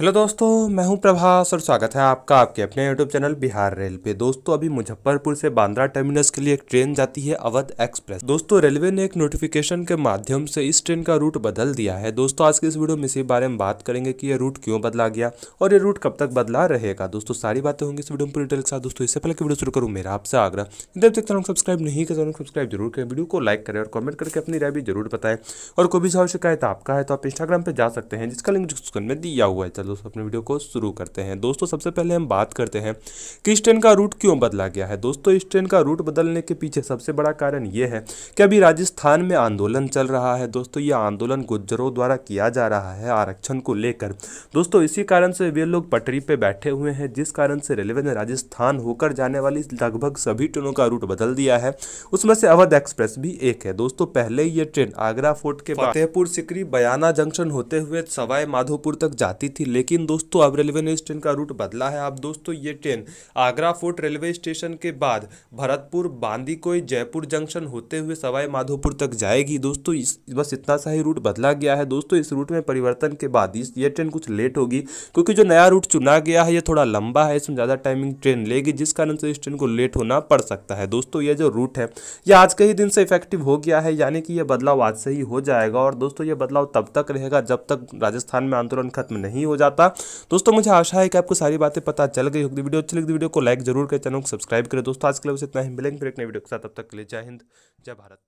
hello दोस्तों मैं हूं प्रभास और स्वागत है आपका आपके अपने यूट्यूब चैनल बिहार रेल पे दोस्तों अभी मुजफ्फरपुर से बांद्रा टर्मिनस के लिए एक ट्रेन जाती है अवध एक्सप्रेस दोस्तों रेलवे ने एक नोटिफिकेशन के माध्यम से इस ट्रेन का रूट बदल दिया है दोस्तों आज के इस वीडियो में इसी बारे में बात करेंगे कि यह रूट क्यों बदला गया और ये रूट कब तक बदला रहेगा दोस्तों सारी बातें होंगी इस वीडियो में पूरी डिटेल के साथ दोस्तों इससे पहले वीडियो शुरू करूँ मेरा आपसे आग्रह जब तक चैनल सब्सक्राइब नहीं किया सब्सक्राइब तो जरूर करें वीडियो को लाइक करें और कमेंट करके अपनी राय भी जरूर बताएं और कोई भी सवाल शिकायत आपका है तो आप इंस्टाग्राम पर जा सकते हैं जिसका लिंक डिस्क्रिप्शन में दिया हुआ है चलो दोस्तों अपने वीडियो को शुरू करते हैं दोस्तों सबसे पहले हम बात करते हैं कि इस ट्रेन का रूट क्यों बदला गया है दोस्तों इस ट्रेन का रूट बदलने के पीछे सबसे बड़ा कारण ये है कि अभी राजस्थान में आंदोलन चल रहा है दोस्तों ये आंदोलन गुज्जरों द्वारा किया जा रहा है आरक्षण को लेकर दोस्तों इसी कारण से वे लोग पटरी पर बैठे हुए हैं जिस कारण से रेलवे ने राजस्थान होकर जाने वाली लगभग सभी ट्रेनों का रूट बदल दिया है उसमें से अवध एक्सप्रेस भी एक है दोस्तों पहले ये ट्रेन आगरा फोर्ट के फतेहपुर सिकरी बयाना जंक्शन होते हुए सवाई माधोपुर तक जाती थी लेकिन दोस्तों अब रेलवे ने इस ट्रेन का रूट बदला है अब दोस्तों ये train Agra fort railway station के बाद भरतपुर बांदीकोई जयपुर जंक्शन होते हुए सवाई माधोपुर तक जाएगी दोस्तों इस बस इतना सा ही रूट बदला गया है दोस्तों इस रूट में परिवर्तन के बाद इस ये ट्रेन कुछ लेट होगी क्योंकि जो नया रूट चुना गया है ये थोड़ा लंबा है इसमें ज़्यादा टाइमिंग ट्रेन लेगी जिस कारण से इस ट्रेन को लेट होना पड़ सकता है दोस्तों ये जो रूट है ये आज के ही दिन से इफेक्टिव हो गया है यानी कि यह बदलाव आज से ही हो जाएगा और दोस्तों ये बदलाव तब तक रहेगा जब तक राजस्थान में आंदोलन खत्म नहीं हो जाता दोस्तों मुझे आशा है कि आपको सारी बातें पता चल गई होगी वीडियो अच्छी लगी वीडियो को लाइक जरूर करें चैनल को सब्सक्राइब करें दोस्तों आज के लिए इतना ही मिलेंगे फिर एक नई वीडियो के साथ अब तक के लिए जय हिंद जय भारत